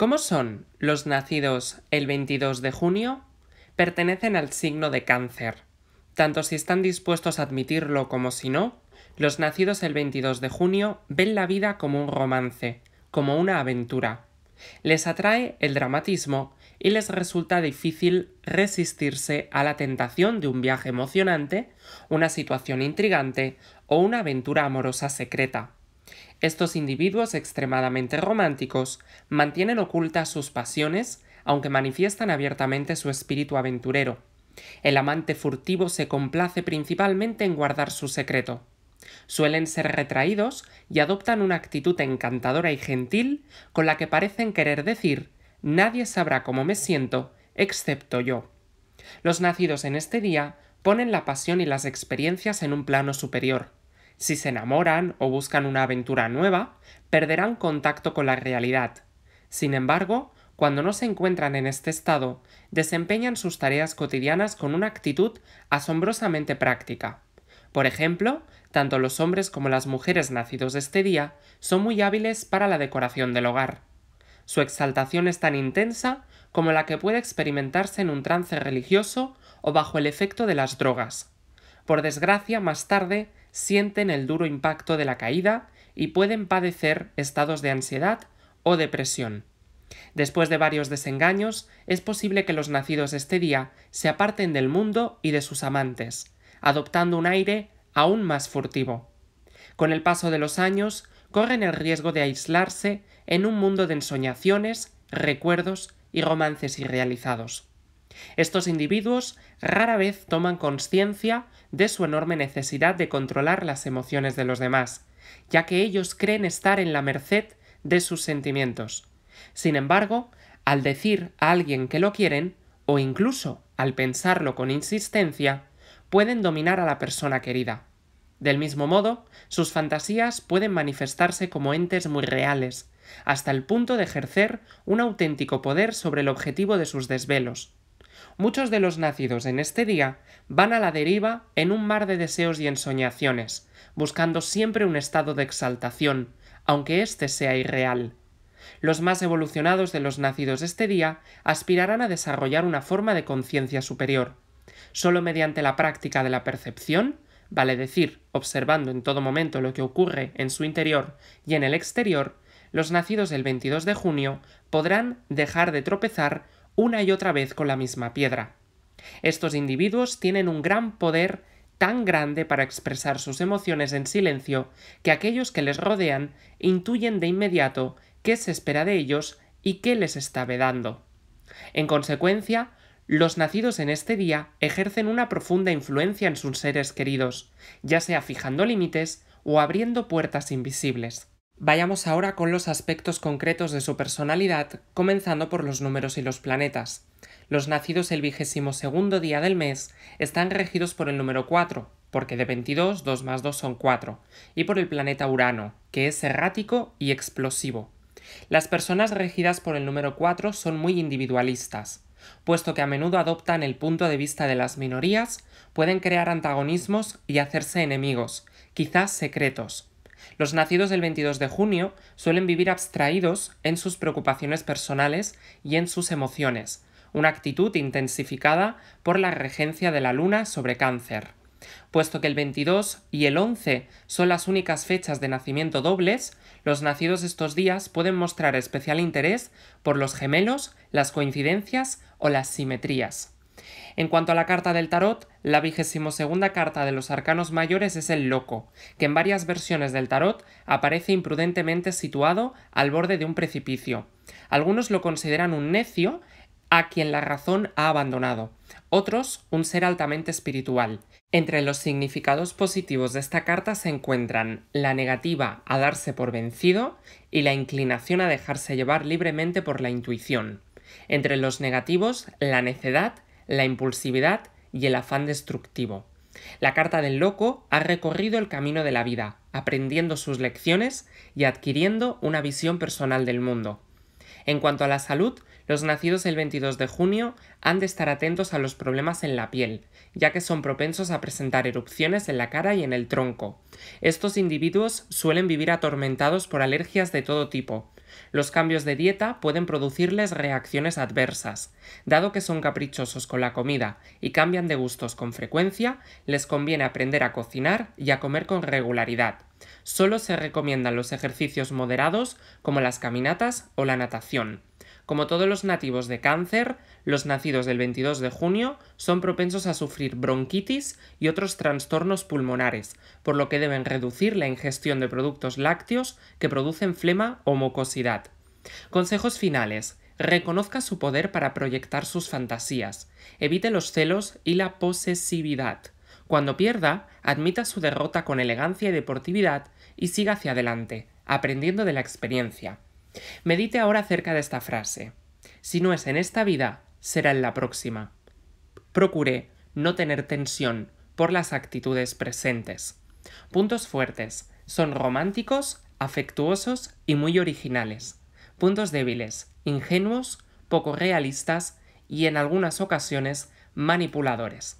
¿Cómo son los nacidos el 22 de junio? Pertenecen al signo de cáncer. Tanto si están dispuestos a admitirlo como si no, los nacidos el 22 de junio ven la vida como un romance, como una aventura. Les atrae el dramatismo y les resulta difícil resistirse a la tentación de un viaje emocionante, una situación intrigante o una aventura amorosa secreta. Estos individuos extremadamente románticos mantienen ocultas sus pasiones, aunque manifiestan abiertamente su espíritu aventurero. El amante furtivo se complace principalmente en guardar su secreto. Suelen ser retraídos y adoptan una actitud encantadora y gentil con la que parecen querer decir nadie sabrá cómo me siento excepto yo. Los nacidos en este día ponen la pasión y las experiencias en un plano superior si se enamoran o buscan una aventura nueva, perderán contacto con la realidad. Sin embargo, cuando no se encuentran en este estado, desempeñan sus tareas cotidianas con una actitud asombrosamente práctica. Por ejemplo, tanto los hombres como las mujeres nacidos este día son muy hábiles para la decoración del hogar. Su exaltación es tan intensa como la que puede experimentarse en un trance religioso o bajo el efecto de las drogas. Por desgracia, más tarde sienten el duro impacto de la caída y pueden padecer estados de ansiedad o depresión. Después de varios desengaños, es posible que los nacidos este día se aparten del mundo y de sus amantes, adoptando un aire aún más furtivo. Con el paso de los años, corren el riesgo de aislarse en un mundo de ensoñaciones, recuerdos y romances irrealizados. Estos individuos rara vez toman conciencia de su enorme necesidad de controlar las emociones de los demás, ya que ellos creen estar en la merced de sus sentimientos. Sin embargo, al decir a alguien que lo quieren, o incluso al pensarlo con insistencia, pueden dominar a la persona querida. Del mismo modo, sus fantasías pueden manifestarse como entes muy reales, hasta el punto de ejercer un auténtico poder sobre el objetivo de sus desvelos. Muchos de los nacidos en este día van a la deriva en un mar de deseos y ensoñaciones, buscando siempre un estado de exaltación, aunque éste sea irreal. Los más evolucionados de los nacidos este día aspirarán a desarrollar una forma de conciencia superior. Solo mediante la práctica de la percepción, vale decir, observando en todo momento lo que ocurre en su interior y en el exterior, los nacidos el 22 de junio podrán dejar de tropezar una y otra vez con la misma piedra. Estos individuos tienen un gran poder tan grande para expresar sus emociones en silencio que aquellos que les rodean intuyen de inmediato qué se espera de ellos y qué les está vedando. En consecuencia, los nacidos en este día ejercen una profunda influencia en sus seres queridos, ya sea fijando límites o abriendo puertas invisibles. Vayamos ahora con los aspectos concretos de su personalidad, comenzando por los números y los planetas. Los nacidos el vigésimo segundo día del mes están regidos por el número 4, porque de 22, 2 más 2 son 4, y por el planeta Urano, que es errático y explosivo. Las personas regidas por el número 4 son muy individualistas, puesto que a menudo adoptan el punto de vista de las minorías, pueden crear antagonismos y hacerse enemigos, quizás secretos, los nacidos del 22 de junio suelen vivir abstraídos en sus preocupaciones personales y en sus emociones, una actitud intensificada por la regencia de la luna sobre cáncer. Puesto que el 22 y el 11 son las únicas fechas de nacimiento dobles, los nacidos estos días pueden mostrar especial interés por los gemelos, las coincidencias o las simetrías. En cuanto a la carta del tarot, la vigésimo carta de los arcanos mayores es el loco, que en varias versiones del tarot aparece imprudentemente situado al borde de un precipicio. Algunos lo consideran un necio a quien la razón ha abandonado, otros un ser altamente espiritual. Entre los significados positivos de esta carta se encuentran la negativa a darse por vencido y la inclinación a dejarse llevar libremente por la intuición. Entre los negativos, la necedad la impulsividad y el afán destructivo. La carta del loco ha recorrido el camino de la vida, aprendiendo sus lecciones y adquiriendo una visión personal del mundo. En cuanto a la salud, los nacidos el 22 de junio han de estar atentos a los problemas en la piel, ya que son propensos a presentar erupciones en la cara y en el tronco. Estos individuos suelen vivir atormentados por alergias de todo tipo, los cambios de dieta pueden producirles reacciones adversas. Dado que son caprichosos con la comida y cambian de gustos con frecuencia, les conviene aprender a cocinar y a comer con regularidad. Solo se recomiendan los ejercicios moderados como las caminatas o la natación. Como todos los nativos de cáncer, los nacidos del 22 de junio son propensos a sufrir bronquitis y otros trastornos pulmonares, por lo que deben reducir la ingestión de productos lácteos que producen flema o mucosidad. Consejos finales. Reconozca su poder para proyectar sus fantasías. Evite los celos y la posesividad. Cuando pierda, admita su derrota con elegancia y deportividad y siga hacia adelante, aprendiendo de la experiencia. Medite ahora acerca de esta frase. Si no es en esta vida, será en la próxima. Procure no tener tensión por las actitudes presentes. Puntos fuertes. Son románticos, afectuosos y muy originales. Puntos débiles. Ingenuos, poco realistas y en algunas ocasiones manipuladores.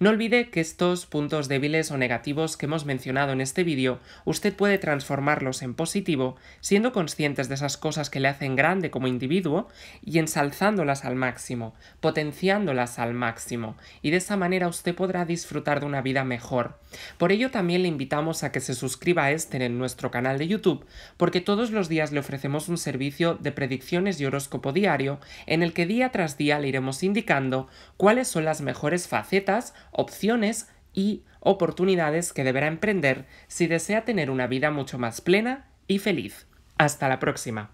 No olvide que estos puntos débiles o negativos que hemos mencionado en este vídeo, usted puede transformarlos en positivo, siendo conscientes de esas cosas que le hacen grande como individuo y ensalzándolas al máximo, potenciándolas al máximo, y de esa manera usted podrá disfrutar de una vida mejor. Por ello también le invitamos a que se suscriba a este en nuestro canal de YouTube, porque todos los días le ofrecemos un servicio de predicciones y horóscopo diario en el que día tras día le iremos indicando cuáles son las mejores facetas opciones y oportunidades que deberá emprender si desea tener una vida mucho más plena y feliz. Hasta la próxima.